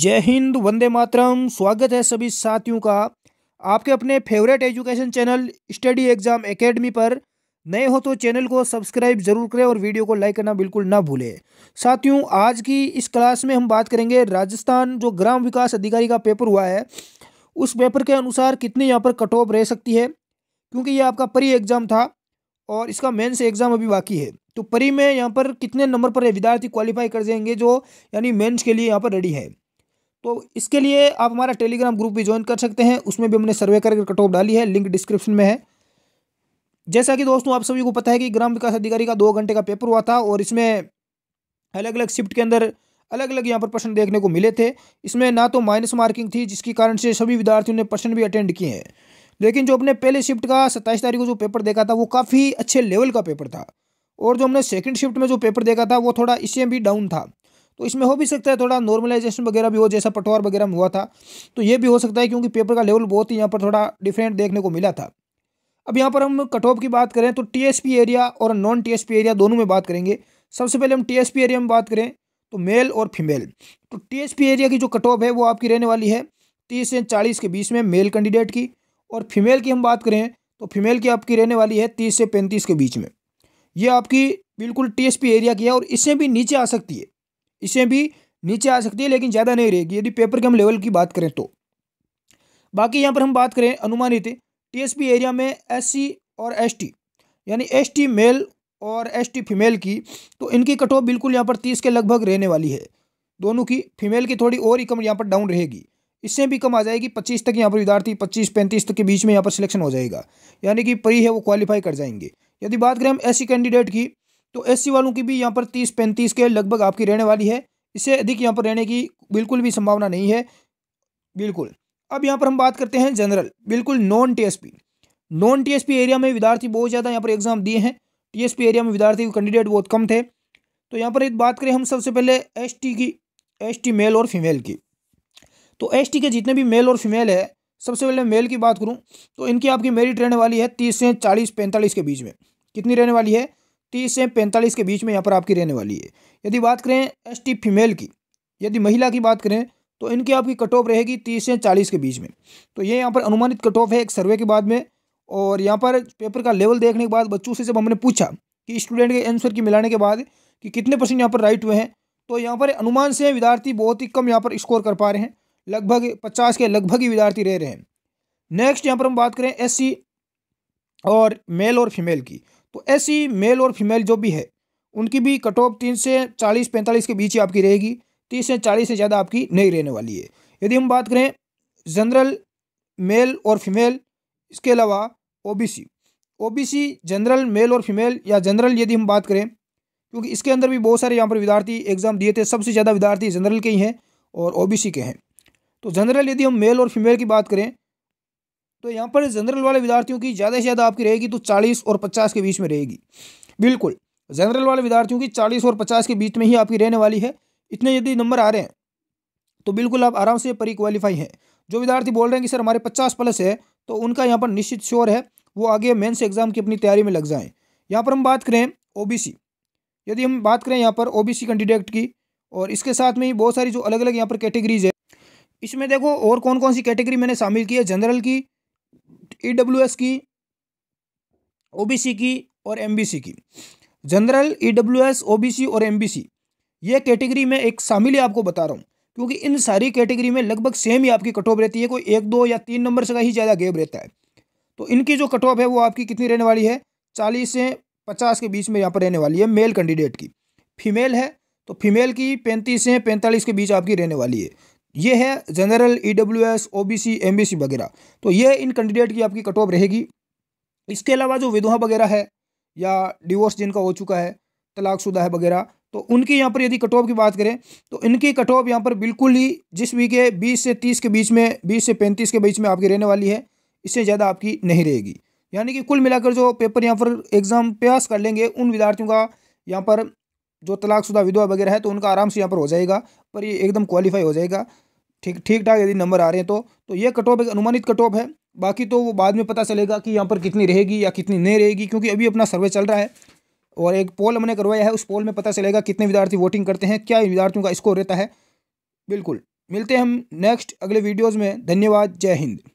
जय हिंद वंदे मातरम स्वागत है सभी साथियों का आपके अपने favourite education channel study exam academy पर नए हो तो चैनल को सब्सक्राइब जरूर करें और वीडियो को लाइक करना बिल्कुल ना भूलें साथियों आज की इस क्लास में हम बात करेंगे राजस्थान जो ग्राम विकास अधिकारी का पेपर हुआ है उस पेपर के अनुसार कितनी यहाँ पर कट ऑफ रह सकती है क्योंकि ये आपका परी एग्ज़ाम था और इसका मेन्स एग्ज़ाम अभी बाकी है तो परी में यहाँ पर कितने नंबर पर विद्यार्थी क्वालिफाई कर जाएंगे जो यानी मेंस के लिए यहाँ पर रेडी है तो इसके लिए आप हमारा टेलीग्राम ग्रुप भी ज्वाइन कर सकते हैं उसमें भी हमने सर्वे करके कट ऑफ डाली है लिंक डिस्क्रिप्शन में है जैसा कि दोस्तों आप सभी को पता है कि ग्राम विकास अधिकारी का दो घंटे का पेपर हुआ था और इसमें अलग अलग शिफ्ट के अंदर अलग अलग यहाँ पर प्रश्न देखने को मिले थे इसमें ना तो माइनस मार्किंग थी जिसके कारण से सभी विद्यार्थियों ने प्रश्न भी अटेंड किए हैं लेकिन जो अपने पहले शिफ्ट का सत्ताईस तारीख को जो पेपर देखा था वो काफ़ी अच्छे लेवल का पेपर था और जो हमने सेकंड शिफ्ट में जो पेपर देखा था वो थोड़ा इससे भी डाउन था तो इसमें हो भी सकता है थोड़ा नॉर्मलाइजेशन वगैरह भी हो जैसा पटवार वगैरह में हुआ था तो ये भी हो सकता है क्योंकि पेपर का लेवल बहुत ही यहाँ पर थोड़ा डिफरेंट देखने को मिला था अब यहाँ पर हम कट ऑफ की बात करें तो टीएसपी एरिया और नॉन टीएसपी एरिया दोनों में बात करेंगे सबसे पहले हम टीएसपी एरिया में बात करें तो मेल और फीमेल तो टीएसपी एरिया की जो कट ऑफ है वो आपकी रहने वाली है तीस से चालीस के बीच में मेल कैंडिडेट की और फीमेल की हम बात करें तो फीमेल की आपकी रहने वाली है तीस से पैंतीस के बीच में ये आपकी बिल्कुल पी एरिया की है और इससे भी नीचे आ सकती है इसे भी नीचे आ सकती है लेकिन ज़्यादा नहीं रहेगी यदि पेपर के हम लेवल की बात करें तो बाकी यहाँ पर हम बात करें अनुमानित पी एरिया में सी और टी यानी टी मेल और टी फीमेल की तो इनकी कट ऑफ बिल्कुल यहाँ पर तीस के लगभग रहने वाली है दोनों की फीमेल की थोड़ी और ही कम यहाँ पर डाउन रहेगी इससे भी कम आ जाएगी पच्चीस तक यहाँ पर विद्यार्थी पच्चीस पैंतीस तक के बीच में यहाँ पर सिलेक्शन हो जाएगा यानी कि परी है वो क्वालिफाई कर जाएंगे यदि बात करें हम ऐसी कैंडिडेट की तो एससी वालों की भी यहाँ पर तीस पैंतीस के लगभग आपकी रहने वाली है इससे अधिक यहाँ पर रहने की बिल्कुल भी संभावना नहीं है बिल्कुल अब यहाँ पर हम बात करते हैं जनरल बिल्कुल non TSP non TSP area में विद्यार्थी बहुत ज़्यादा यहाँ पर एग्जाम दिए हैं टीएसपी एरिया में विद्यार्थी कैंडिडेट बहुत कम थे तो यहाँ पर एक बात करें हम सबसे पहले टी की टी मेल और फीमेल की तो टी के जितने भी मेल और फीमेल है सबसे पहले मेल की बात करूँ तो इनकी आपकी मेरिट रहने वाली है तीस से चालीस पैंतालीस के बीच में कितनी रहने वाली है तीस से पैंतालीस के बीच में यहाँ पर आपकी रहने वाली है यदि बात करें एस फीमेल की यदि महिला की बात करें तो इनकी आपकी कट ऑफ रहेगी तीस से चालीस के बीच में तो ये यहाँ पर अनुमानित कट ऑफ है एक सर्वे के बाद में और यहाँ पर पेपर का लेवल देखने के बाद बच्चों से जब हमने पूछा कि स्टूडेंट के आंसर की मिलाने के बाद कि कितने परसेंट यहाँ पर राइट हुए हैं तो यहाँ पर अनुमान से विद्यार्थी बहुत ही कम यहाँ पर स्कोर कर पा रहे हैं लगभग पचास के लगभग ही विद्यार्थी रह रहे हैं नेक्स्ट यहाँ पर हम बात करें एस और मेल और फीमेल की तो ऐसी मेल और फीमेल जो भी है उनकी भी कट ऑफ तीन से चालीस पैंतालीस के बीच ही आपकी रहेगी तीस से चालीस से ज़्यादा आपकी नहीं रहने वाली है यदि हम बात करें जनरल मेल और फीमेल इसके अलावा ओबीसी ओबीसी जनरल मेल और फीमेल या जनरल यदि हम बात करें क्योंकि इसके अंदर भी बहुत सारे यहाँ पर विद्यार्थी एग्ज़ाम दिए थे सबसे ज़्यादा विद्यार्थी जनरल के ही हैं और ओबीसी के हैं तो जनरल यदि हम मेल और फीमेल की बात करें तो यहाँ पर जनरल वाले विद्यार्थियों की ज़्यादा से ज़्यादा आपकी रहेगी तो चालीस और पचास के बीच में रहेगी बिल्कुल जनरल वाले विद्यार्थियों की चालीस और पचास के बीच में ही आपकी रहने वाली है इतने यदि नंबर आ रहे हैं तो बिल्कुल आप आराम से परी क्वालिफाई हैं जो विद्यार्थी बोल रहे हैं कि सर हमारे पचास प्लस है तो उनका यहाँ पर निश्चित श्योर है वो आगे मेन्स एग्जाम की अपनी तैयारी में लग जाएँ यहाँ पर हम बात करें ओ यदि हम बात करें यहाँ पर ओ कैंडिडेट की और इसके साथ में ही बहुत सारी जो अलग अलग यहाँ पर कैटेगरीज है इसमें देखो और कौन कौन सी कैटेगरी मैंने शामिल की है जनरल की ई डब्ल्यू एस की ओ बी सी की और एम बी सी की general E W S O B C और एम बी सी ये कैटेगरी में एक शामिल ही आपको बता रहा हूँ क्योंकि इन सारी कैटेगरी में लगभग सेम ही आपकी कट ऑफ रहती है कोई एक दो या तीन नंबर से का ही ज़्यादा गैप रहता है तो इनकी जो कट ऑफ है वो आपकी कितनी रहने वाली है चालीस से पचास के बीच में यहाँ पर रहने वाली है मेल कैंडिडेट की फीमेल है तो फीमेल की पैंतीस से पैंतालीस के बीच आपकी रहने वाली है ये है general E W S O B C M B C वगैरह तो ये इन कैंडिडेट की आपकी कट ऑफ रहेगी इसके अलावा जो विधवा वगैरह है या डिवोर्स जिनका हो चुका है तलाकशुदा है वगैरह तो उनकी यहाँ पर यदि कट ऑफ की बात करें तो इनकी कट ऑफ यहाँ पर बिल्कुल ही जिस वी के बीस से तीस के बीच में बीस से पैंतीस के बीच में आपकी रहने वाली है इससे ज़्यादा आपकी नहीं रहेगी यानी कि कुल मिलाकर जो पेपर यहाँ पर एग्ज़ाम पास कर लेंगे उन विद्यार्थियों का यहाँ पर जो तलाकशुदा विधवा वगैरह है तो उनका आराम से यहाँ पर हो जाएगा पर ये एकदम क्वालिफाई हो जाएगा ठीक ठीक ठाक यदि नंबर आ रहे हैं तो तो ये कट ऑफ एक अनुमानित कट ऑफ है बाकी तो वो बाद में पता चलेगा कि यहाँ पर कितनी रहेगी या कितनी नहीं रहेगी क्योंकि अभी अपना सर्वे चल रहा है और एक पोल हमने करवाया है उस पोल में पता चलेगा कितने विद्यार्थी वोटिंग करते हैं क्या विद्यार्थियों का स्कोर रहता है बिल्कुल मिलते हैं हम नेक्स्ट अगले वीडियोज़ में धन्यवाद जय हिंद